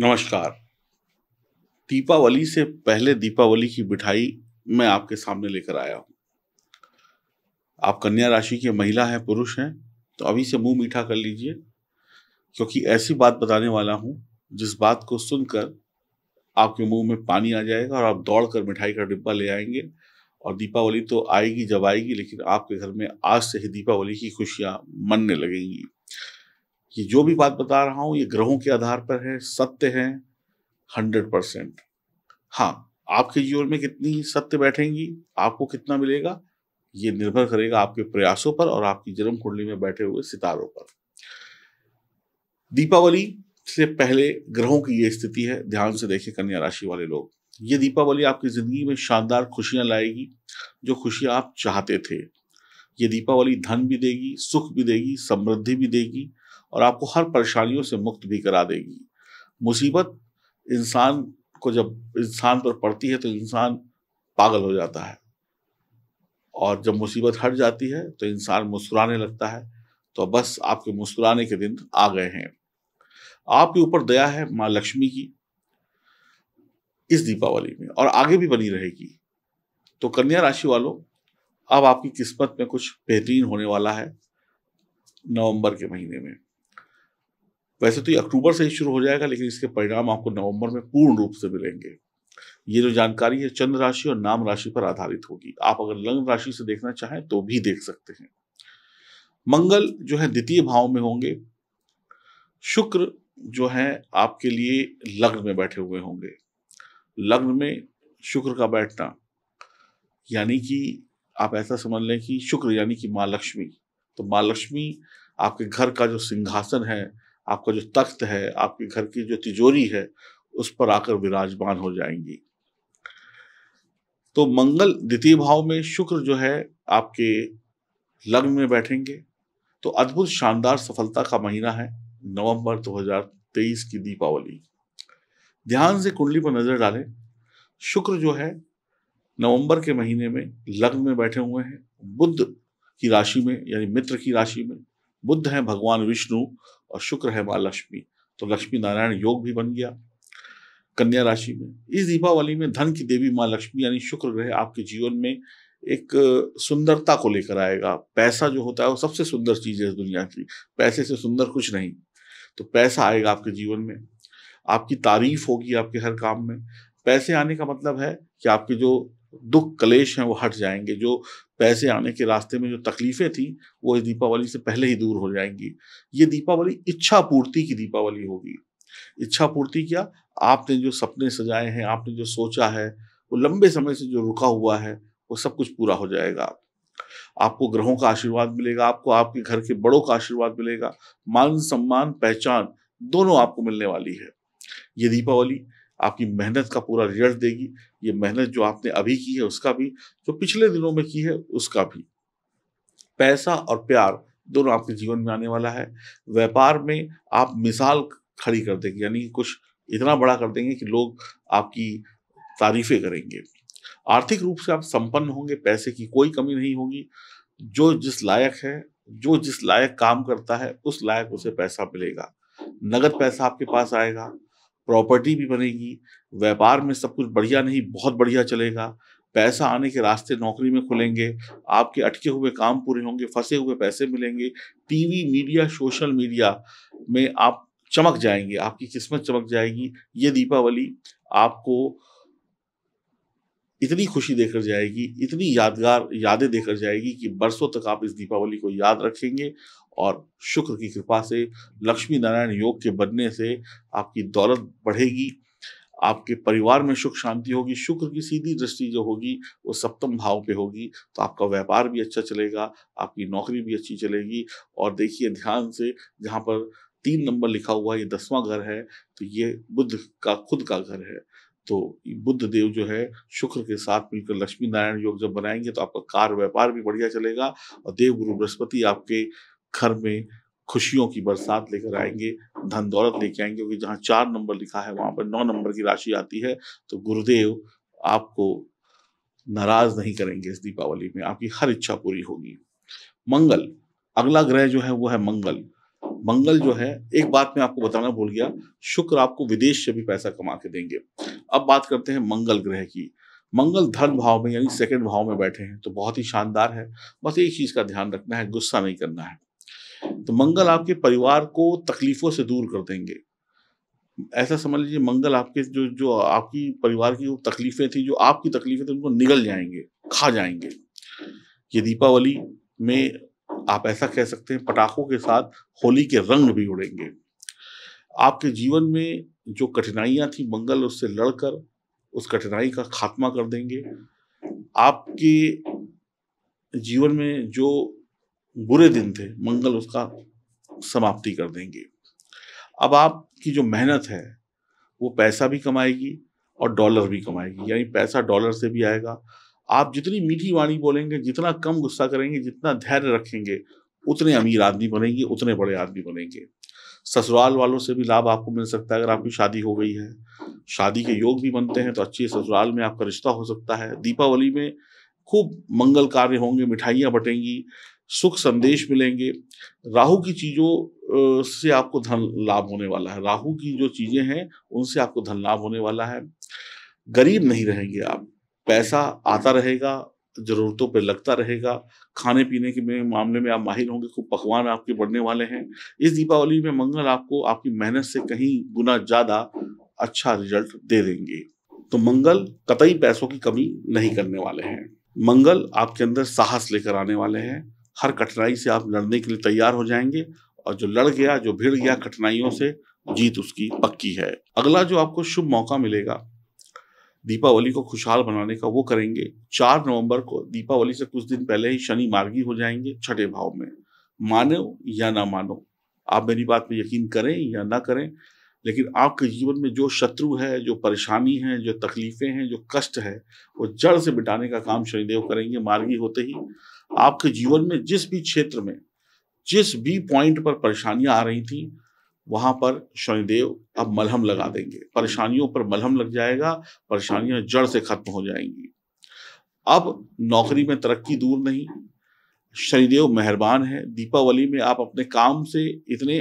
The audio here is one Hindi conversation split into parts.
नमस्कार दीपावली से पहले दीपावली की मिठाई मैं आपके सामने लेकर आया हूं आप कन्या राशि की महिला हैं पुरुष हैं तो अभी से मुंह मीठा कर लीजिए क्योंकि ऐसी बात बताने वाला हूं जिस बात को सुनकर आपके मुंह में पानी आ जाएगा और आप दौड़कर मिठाई का डिब्बा ले आएंगे और दीपावली तो आएगी जब आएगी लेकिन आपके घर में आज से ही दीपावली की खुशियां मनने लगेंगी ये जो भी बात बता रहा हूं ये ग्रहों के आधार पर है सत्य है हंड्रेड परसेंट हाँ आपके जीवन में कितनी सत्य बैठेंगी आपको कितना मिलेगा ये निर्भर करेगा आपके प्रयासों पर और आपकी जन्म कुंडली में बैठे हुए सितारों पर दीपावली से पहले ग्रहों की यह स्थिति है ध्यान से देखें कन्या राशि वाले लोग ये दीपावली आपकी ज़िंदगी में शानदार खुशियां लाएगी जो खुशियां आप चाहते थे ये दीपावली धन भी देगी सुख भी देगी समृद्धि भी देगी और आपको हर परेशानियों से मुक्त भी करा देगी मुसीबत इंसान को जब इंसान पर पड़ती है तो इंसान पागल हो जाता है और जब मुसीबत हट जाती है तो इंसान मुस्कुराने लगता है तो बस आपके मुस्कुराने के दिन आ गए हैं आपके ऊपर दया है माँ लक्ष्मी की इस दीपावली में और आगे भी बनी रहेगी तो कन्या राशि वालों अब आपकी किस्मत में कुछ बेहतरीन होने वाला है नवंबर के महीने में वैसे तो ये अक्टूबर से ही शुरू हो जाएगा लेकिन इसके परिणाम आपको नवंबर में पूर्ण रूप से मिलेंगे ये जो जानकारी है चंद्र राशि और नाम राशि पर आधारित होगी आप अगर लग्न राशि से देखना चाहें तो भी देख सकते हैं मंगल जो है द्वितीय भाव में होंगे शुक्र जो है आपके लिए लग्न में बैठे हुए होंगे लग्न में शुक्र का बैठना यानी कि आप ऐसा समझ लें कि शुक्र यानी कि माँ लक्ष्मी तो माँ लक्ष्मी आपके घर का जो सिंहासन है आपका जो तख्त है आपके घर की जो तिजोरी है उस पर आकर विराजमान हो जाएंगी तो मंगल द्वितीय भाव में शुक्र जो है आपके लग्न में बैठेंगे तो अद्भुत शानदार सफलता का महीना है नवंबर 2023 की दीपावली ध्यान से कुंडली पर नजर डालें शुक्र जो है नवंबर के महीने में लग्न में बैठे हुए हैं बुद्ध की राशि में यानी मित्र की राशि में बुद्ध हैं भगवान विष्णु और शुक्र है माँ लक्ष्मी तो लक्ष्मी नारायण योग भी बन गया कन्या राशि में इस दीपावली में धन की देवी माँ लक्ष्मी यानी शुक्र ग्रह आपके जीवन में एक सुंदरता को लेकर आएगा पैसा जो होता है वो सबसे सुंदर चीज है इस दुनिया की पैसे से सुंदर कुछ नहीं तो पैसा आएगा आपके जीवन में आपकी तारीफ होगी आपके हर काम में पैसे आने का मतलब है कि आपके जो दुख कलेश हैं वो हट जाएंगे जो पैसे आने के रास्ते में जो तकलीफें थी वो इस दीपावली से पहले ही दूर हो जाएंगी ये दीपावली इच्छा पूर्ति की दीपावली होगी इच्छा पूर्ति क्या आपने जो सपने सजाए हैं आपने जो सोचा है वो लंबे समय से जो रुका हुआ है वो सब कुछ पूरा हो जाएगा आपको ग्रहों का आशीर्वाद मिलेगा आपको आपके घर के बड़ों का आशीर्वाद मिलेगा मान सम्मान पहचान दोनों आपको मिलने वाली है ये दीपावली आपकी मेहनत का पूरा रिजल्ट देगी ये मेहनत जो आपने अभी की है उसका भी जो पिछले दिनों में की है उसका भी पैसा और प्यार दोनों आपके जीवन में आने वाला है व्यापार में आप मिसाल खड़ी कर देंगे यानी कुछ इतना बड़ा कर देंगे कि लोग आपकी तारीफें करेंगे आर्थिक रूप से आप संपन्न होंगे पैसे की कोई कमी नहीं होगी जो जिस लायक है जो जिस लायक काम करता है उस लायक उसे पैसा मिलेगा नगद पैसा आपके पास आएगा प्रॉपर्टी भी बनेगी व्यापार में सब कुछ बढ़िया नहीं बहुत बढ़िया चलेगा पैसा आने के रास्ते नौकरी में खुलेंगे आपके अटके हुए काम पूरे होंगे फंसे हुए पैसे मिलेंगे टीवी मीडिया सोशल मीडिया में आप चमक जाएंगे आपकी किस्मत चमक जाएगी ये दीपावली आपको इतनी खुशी देकर जाएगी इतनी यादगार यादें देकर जाएगी कि बरसों तक आप इस दीपावली को याद रखेंगे और शुक्र की कृपा से लक्ष्मी नारायण योग के बनने से आपकी दौलत बढ़ेगी आपके परिवार में सुख शांति होगी शुक्र की सीधी दृष्टि जो होगी वो सप्तम भाव पे होगी तो आपका व्यापार भी अच्छा चलेगा आपकी नौकरी भी अच्छी चलेगी और देखिए ध्यान से जहाँ पर तीन नंबर लिखा हुआ ये दसवां घर है तो ये बुद्ध का खुद का घर है तो बुद्ध देव जो है शुक्र के साथ मिलकर लक्ष्मी नारायण योग जब बनाएंगे तो आपका कार व्यापार भी बढ़िया चलेगा और देव गुरु बृहस्पति आपके घर में खुशियों की बरसात लेकर आएंगे धन दौलत लेके आएंगे क्योंकि जहाँ चार नंबर लिखा है वहां पर नौ नंबर की राशि आती है तो गुरुदेव आपको नाराज नहीं करेंगे इस दीपावली में आपकी हर इच्छा पूरी होगी मंगल अगला ग्रह जो है वो है मंगल मंगल जो है एक बात मैं आपको बताना भूल गया शुक्र आपको विदेश से भी पैसा कमा के देंगे अब बात करते हैं मंगल ग्रह की मंगल धन भाव में यानी सेकंड भाव में बैठे हैं तो बहुत ही शानदार है बस एक चीज़ का ध्यान रखना है गुस्सा नहीं करना है तो मंगल आपके परिवार को तकलीफों से दूर कर देंगे ऐसा समझ लीजिए मंगल आपके जो जो आपकी परिवार की जो तकलीफें थी जो आपकी तकलीफें थी उनको निगल जाएंगे खा जाएंगे ये दीपावली में आप ऐसा कह सकते हैं पटाखों के साथ होली के रंग भी उड़ेंगे आपके जीवन में जो कठिनाइयां थी मंगल उससे लड़कर उस कठिनाई का खात्मा कर देंगे आपके जीवन में जो बुरे दिन थे मंगल उसका समाप्ति कर देंगे अब आपकी जो मेहनत है वो पैसा भी कमाएगी और डॉलर भी कमाएगी यानी पैसा डॉलर से भी आएगा आप जितनी मीठी वाणी बोलेंगे जितना कम गुस्सा करेंगे जितना धैर्य रखेंगे उतने अमीर आदमी बनेंगे उतने बड़े आदमी बनेंगे ससुराल वालों से भी लाभ आपको मिल सकता है अगर आपकी शादी हो गई है शादी के योग भी बनते हैं तो अच्छी ससुराल में आपका रिश्ता हो सकता है दीपावली में खूब मंगल कार्य होंगे मिठाइयाँ बटेंगी सुख संदेश मिलेंगे राहु की चीज़ों से आपको धन लाभ होने वाला है राहु की जो चीज़ें हैं उनसे आपको धन लाभ होने वाला है गरीब नहीं रहेंगे आप पैसा आता रहेगा ज़रूरतों पर लगता रहेगा खाने पीने के में मामले में आप माहिर होंगे खूब पकवान आपके बढ़ने वाले हैं इस दीपावली में मंगल आपको आपकी मेहनत से कहीं गुना ज़्यादा अच्छा रिजल्ट दे देंगे तो मंगल कतई पैसों की कमी नहीं करने वाले हैं मंगल आपके अंदर साहस लेकर आने वाले हैं हर कठिनाई से आप लड़ने के लिए तैयार हो जाएंगे और जो लड़ गया जो भिड़ गया कठिनाइयों से जीत उसकी पक्की है अगला जो आपको शुभ मौका मिलेगा दीपावली को खुशहाल बनाने का वो करेंगे चार नवंबर को दीपावली से कुछ दिन पहले ही शनि मार्गी हो जाएंगे छठे भाव में मानो या ना मानो आप मेरी बात में यकीन करें या ना करें लेकिन आपके जीवन में जो शत्रु है जो परेशानी है जो तकलीफें हैं जो कष्ट है वो जड़ से मिटाने का काम शनिदेव करेंगे मार्गी होते ही आपके जीवन में जिस भी क्षेत्र में जिस भी पॉइंट पर परेशानियां आ रही थी वहां पर शनिदेव अब मलहम लगा देंगे परेशानियों पर मलहम लग जाएगा परेशानियां जड़ से खत्म हो जाएंगी अब नौकरी में तरक्की दूर नहीं शनिदेव मेहरबान है दीपावली में आप अपने काम से इतने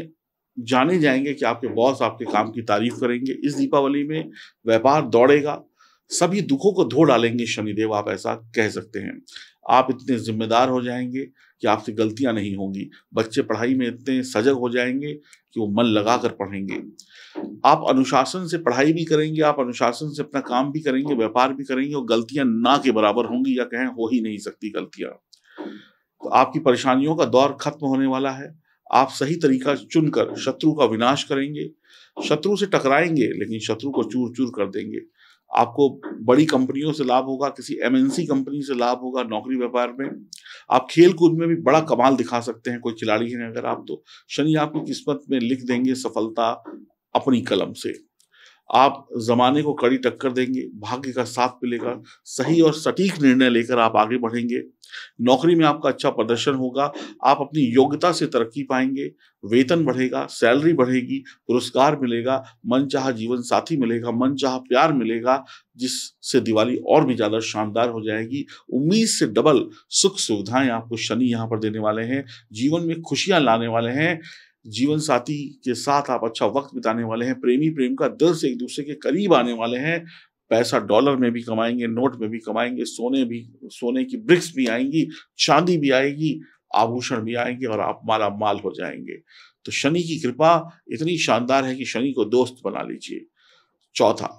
जाने जाएंगे कि आपके बॉस आपके काम की तारीफ करेंगे इस दीपावली में व्यापार दौड़ेगा सभी दुखों को धो डालेंगे शनिदेव आप ऐसा कह सकते हैं आप इतने जिम्मेदार हो जाएंगे कि आपसे गलतियां नहीं होंगी बच्चे पढ़ाई में इतने सजग हो जाएंगे कि वो मन लगा कर पढ़ेंगे आप अनुशासन से पढ़ाई भी करेंगे आप अनुशासन से अपना काम भी करेंगे व्यापार भी करेंगे और गलतियां ना के बराबर होंगी या कहें हो ही नहीं सकती गलतियां तो आपकी परेशानियों का दौर खत्म होने वाला है आप सही तरीका चुनकर शत्रु का विनाश करेंगे शत्रु से टकराएंगे लेकिन शत्रु को चूर चूर कर देंगे आपको बड़ी कंपनियों से लाभ होगा किसी एमएनसी कंपनी से लाभ होगा नौकरी व्यापार में आप खेल कूद में भी बड़ा कमाल दिखा सकते हैं कोई खिलाड़ी हैं अगर आप तो शनि आपकी किस्मत में लिख देंगे सफलता अपनी कलम से आप जमाने को कड़ी टक्कर देंगे भाग्य का साथ मिलेगा सही और सटीक निर्णय लेकर आप आगे बढ़ेंगे नौकरी में आपका अच्छा प्रदर्शन होगा आप अपनी योग्यता से तरक्की पाएंगे वेतन बढ़ेगा सैलरी बढ़ेगी पुरस्कार मिलेगा मन चाह जीवन साथी मिलेगा मन चाह प्यार मिलेगा जिससे दिवाली और भी ज़्यादा शानदार हो जाएगी उम्मीद से डबल सुख सुविधाएं आपको शनि यहाँ पर देने वाले हैं जीवन में खुशियां लाने वाले हैं जीवन साथी के साथ आप अच्छा वक्त बिताने वाले हैं प्रेमी प्रेम का दिल से एक दूसरे के करीब आने वाले हैं पैसा डॉलर में भी कमाएंगे नोट में भी कमाएंगे सोने भी सोने की ब्रिक्स भी आएंगी चांदी भी आएगी आभूषण भी आएंगे और आप माला माल हो जाएंगे तो शनि की कृपा इतनी शानदार है कि शनि को दोस्त बना लीजिए चौथा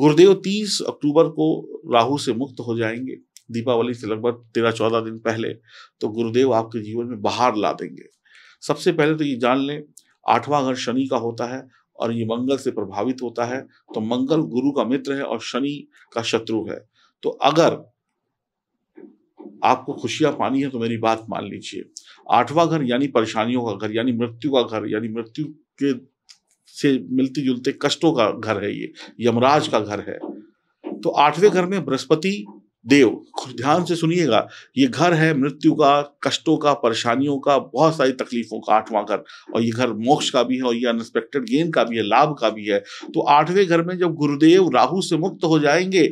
गुरुदेव तीस अक्टूबर को राहु से मुक्त हो जाएंगे दीपावली से लगभग तेरह चौदह दिन पहले तो गुरुदेव आपके जीवन में बाहर ला देंगे सबसे पहले तो ये जान लें आठवां घर शनि का होता है और ये मंगल से प्रभावित होता है तो मंगल गुरु का मित्र है और शनि का शत्रु है तो अगर आपको खुशियां पानी है तो मेरी बात मान लीजिए आठवां घर यानी परेशानियों का घर यानी मृत्यु का घर यानी मृत्यु के से मिलते जुलते कष्टों का घर है ये यमराज का घर है तो आठवें घर में बृहस्पति देव ध्यान से सुनिएगा ये घर है मृत्यु का कष्टों का परेशानियों का बहुत सारी तकलीफों का आठवां घर और ये घर मोक्ष का भी है और ये अनएक्सपेक्टेड गेन का भी है लाभ का भी है तो आठवें घर में जब गुरुदेव राहु से मुक्त हो जाएंगे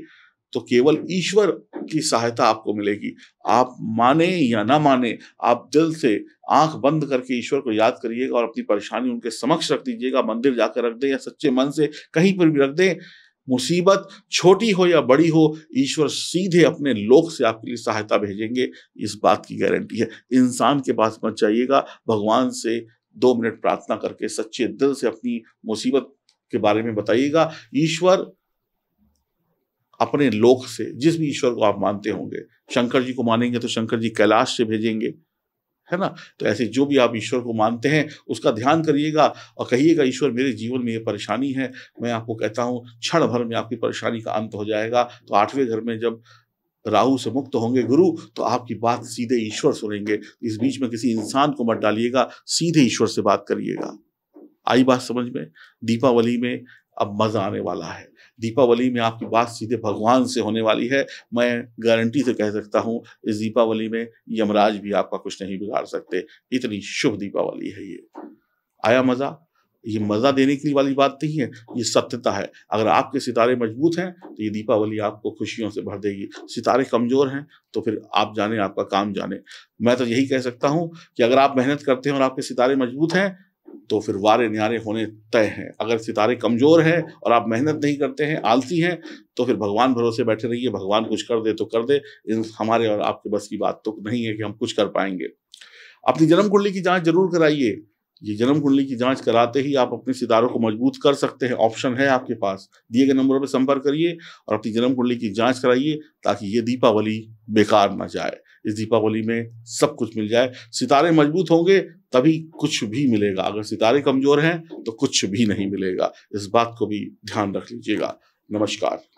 तो केवल ईश्वर की सहायता आपको मिलेगी आप माने या ना माने आप दिल से आंख बंद करके ईश्वर को याद करिएगा और अपनी परेशानी उनके समक्ष रख दीजिएगा मंदिर जाकर रख दें या सच्चे मन से कहीं पर भी रख दें मुसीबत छोटी हो या बड़ी हो ईश्वर सीधे अपने लोक से आपके लिए सहायता भेजेंगे इस बात की गारंटी है इंसान के पास मत जाइएगा भगवान से दो मिनट प्रार्थना करके सच्चे दिल से अपनी मुसीबत के बारे में बताइएगा ईश्वर अपने लोक से जिस भी ईश्वर को आप मानते होंगे शंकर जी को मानेंगे तो शंकर जी कैलाश से भेजेंगे है ना तो ऐसे जो भी आप ईश्वर को मानते हैं उसका ध्यान करिएगा और कहिएगा ईश्वर मेरे जीवन में ये परेशानी है मैं आपको कहता हूँ क्षण भर में आपकी परेशानी का अंत हो जाएगा तो आठवें घर में जब राहु से मुक्त होंगे गुरु तो आपकी बात सीधे ईश्वर सुनेंगे इस बीच में किसी इंसान को मत डालिएगा सीधे ईश्वर से बात करिएगा आई बात समझ में दीपावली में अब मजा आने वाला है दीपावली में आपकी बात सीधे भगवान से होने वाली है मैं गारंटी से कह सकता हूँ इस दीपावली में यमराज भी आपका कुछ नहीं बिगाड़ सकते इतनी शुभ दीपावली है ये आया मज़ा ये मज़ा देने की वाली बात नहीं है ये सत्यता है अगर आपके सितारे मजबूत हैं तो ये दीपावली आपको खुशियों से भर देगी सितारे कमज़ोर हैं तो फिर आप जाने आपका काम जाने मैं तो यही कह सकता हूँ कि अगर आप मेहनत करते हैं और आपके सितारे मजबूत हैं तो फिर वारे न्यारे होने तय हैं अगर सितारे कमज़ोर हैं और आप मेहनत नहीं करते हैं आलसी हैं तो फिर भगवान भरोसे बैठे रहिए भगवान कुछ कर दे तो कर दे इन हमारे और आपके बस की बात तो नहीं है कि हम कुछ कर पाएंगे अपनी जन्म कुंडली की जांच जरूर कराइए ये जन्म कुंडली की जांच कराते ही आप अपने सितारों को मजबूत कर सकते हैं ऑप्शन है आपके पास दिए गए नंबरों पर संपर्क करिए और अपनी जन्म कुंडली की जांच कराइए ताकि ये दीपावली बेकार ना जाए इस दीपावली में सब कुछ मिल जाए सितारे मजबूत होंगे तभी कुछ भी मिलेगा अगर सितारे कमजोर हैं तो कुछ भी नहीं मिलेगा इस बात को भी ध्यान रख लीजिएगा नमस्कार